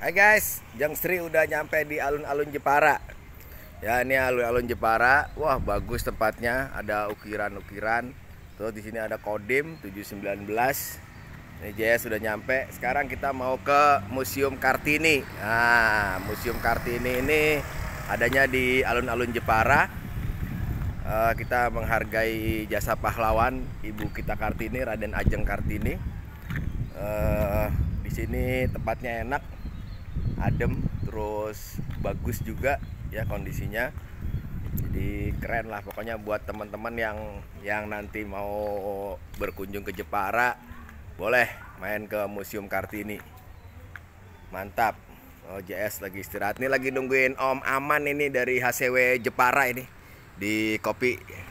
Hai guys, Jang Sri udah nyampe di alun-alun Jepara. Ya, ini alun-alun Jepara. Wah, bagus tempatnya. Ada ukiran-ukiran. Terus di sini ada Kodim 719. Ini Jaya sudah nyampe. Sekarang kita mau ke Museum Kartini. Nah, Museum Kartini ini adanya di alun-alun Jepara. Eh, kita menghargai jasa pahlawan ibu kita Kartini, Raden Ajeng Kartini. Eh, di sini tempatnya enak, adem terus bagus juga ya kondisinya jadi keren lah pokoknya buat teman-teman yang yang nanti mau berkunjung ke Jepara boleh main ke Museum Kartini mantap OJS oh, lagi istirahat nih lagi nungguin Om Aman ini dari HCW Jepara ini di kopi